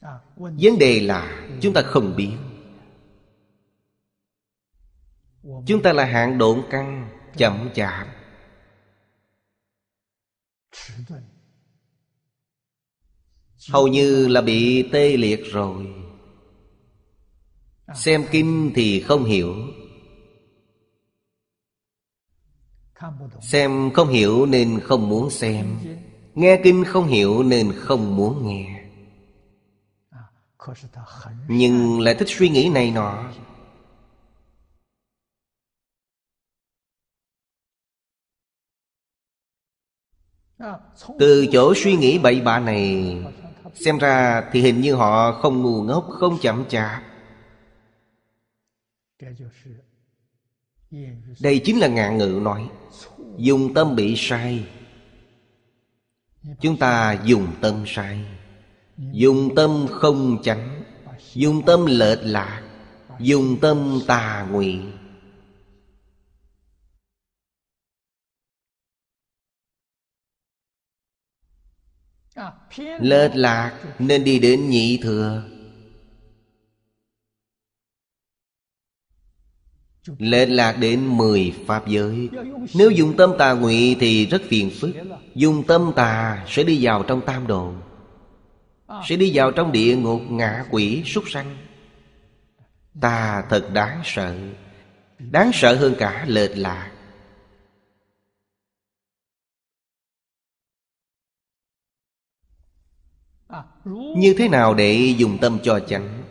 À, vấn đề là ừ. chúng ta không biết chúng ta là hạng độn căng chậm vâng. chạp hầu như là bị tê liệt rồi à, xem kinh thì không hiểu xem không hiểu nên không muốn xem nghe kinh không hiểu nên không muốn nghe nhưng lại thích suy nghĩ này nọ từ chỗ suy nghĩ bậy bạ này xem ra thì hình như họ không ngu ngốc không chậm chạp đây chính là ngạn ngữ nói dùng tâm bị sai chúng ta dùng tâm sai dùng tâm không chánh dùng tâm lệch lạc dùng tâm tà nguy lệch lạc nên đi đến nhị thừa lệch lạc đến mười pháp giới nếu dùng tâm tà nguy thì rất phiền phức dùng tâm tà sẽ đi vào trong tam độ Ờ. Sẽ đi vào trong địa ngục ngạ quỷ súc sanh Ta thật đáng sợ Đáng sợ hơn cả lệch lạc à, Như thế nào để dùng tâm cho chánh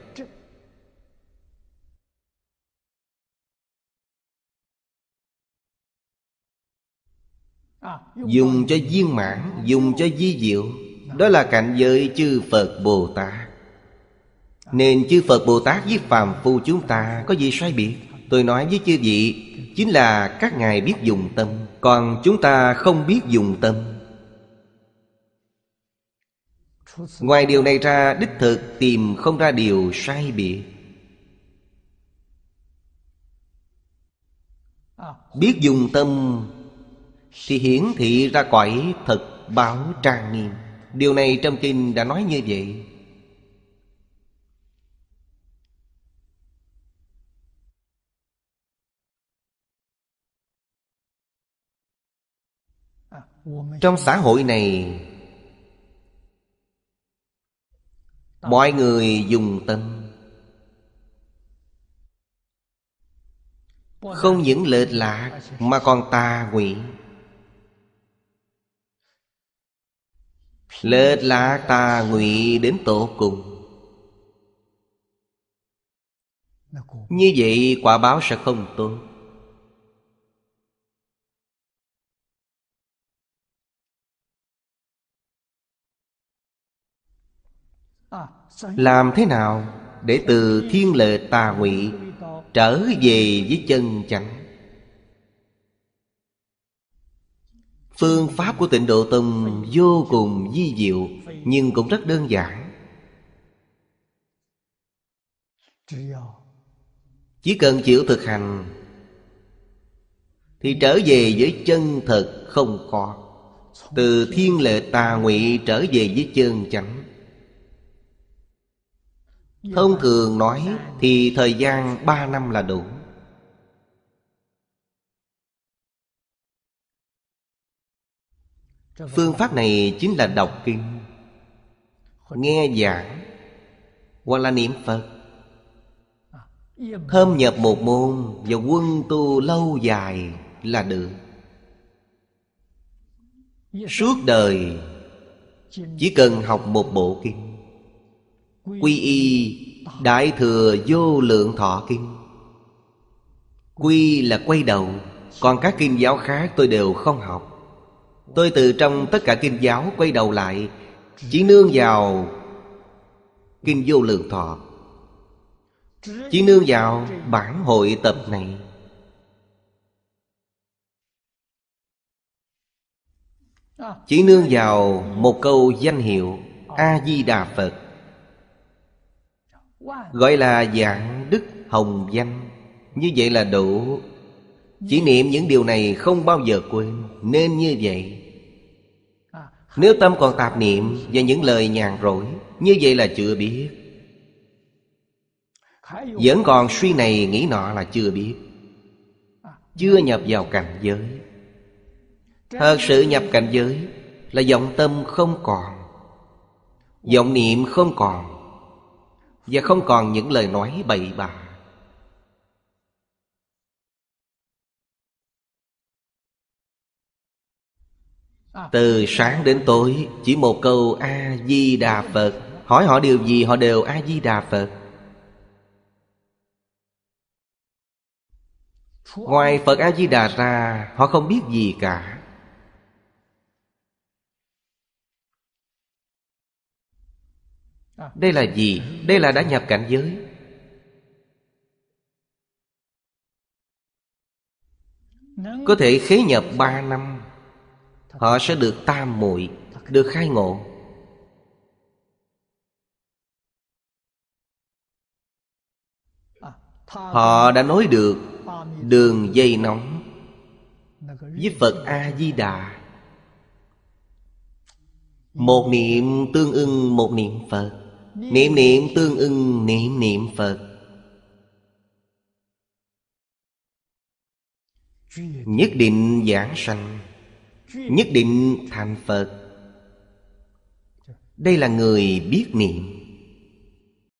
à, Dùng cho viên mãn Dùng cho di diệu đó là cảnh giới chư Phật Bồ Tát Nên chư Phật Bồ Tát với phàm phu chúng ta có gì sai biệt Tôi nói với chư vị Chính là các ngài biết dùng tâm Còn chúng ta không biết dùng tâm Ngoài điều này ra đích thực tìm không ra điều sai biệt Biết dùng tâm Thì hiển thị ra cõi thật báo trang nghiêm Điều này trong kinh đã nói như vậy Trong xã hội này Mọi người dùng tâm Không những lệch lạc Mà còn tà quỷ. Lết lạc tà ngụy đến tổ cùng Như vậy quả báo sẽ không tốt Làm thế nào để từ thiên lệ tà ngụy Trở về với chân chẳng Phương pháp của tịnh độ tông vô cùng di diệu Nhưng cũng rất đơn giản Chỉ cần chịu thực hành Thì trở về với chân thật không có Từ thiên lệ tà ngụy trở về với chân chánh Thông thường nói thì thời gian 3 năm là đủ phương pháp này chính là đọc kinh nghe giảng hoặc là niệm phật thâm nhập một môn và quân tu lâu dài là được suốt đời chỉ cần học một bộ kinh quy y đại thừa vô lượng thọ kinh quy là quay đầu còn các kinh giáo khác tôi đều không học Tôi từ trong tất cả kinh giáo quay đầu lại Chỉ nương vào Kinh vô lượng thọ Chỉ nương vào bản hội tập này Chỉ nương vào một câu danh hiệu A-di-đà Phật Gọi là dạng đức hồng danh Như vậy là đủ chỉ niệm những điều này không bao giờ quên Nên như vậy Nếu tâm còn tạp niệm Và những lời nhàn rỗi Như vậy là chưa biết Vẫn còn suy này nghĩ nọ là chưa biết Chưa nhập vào cảnh giới Thật sự nhập cảnh giới Là vọng tâm không còn vọng niệm không còn Và không còn những lời nói bậy bạ Từ sáng đến tối Chỉ một câu A-di-đà Phật Hỏi họ điều gì họ đều A-di-đà Phật Ngoài Phật A-di-đà ra Họ không biết gì cả Đây là gì? Đây là đã nhập cảnh giới Có thể khế nhập 3 năm họ sẽ được tam muội được khai ngộ họ đã nói được đường dây nóng với phật a di đà một niệm tương ưng một niệm phật niệm niệm tương ưng niệm niệm phật nhất định giảng sanh nhất định thành phật đây là người biết niệm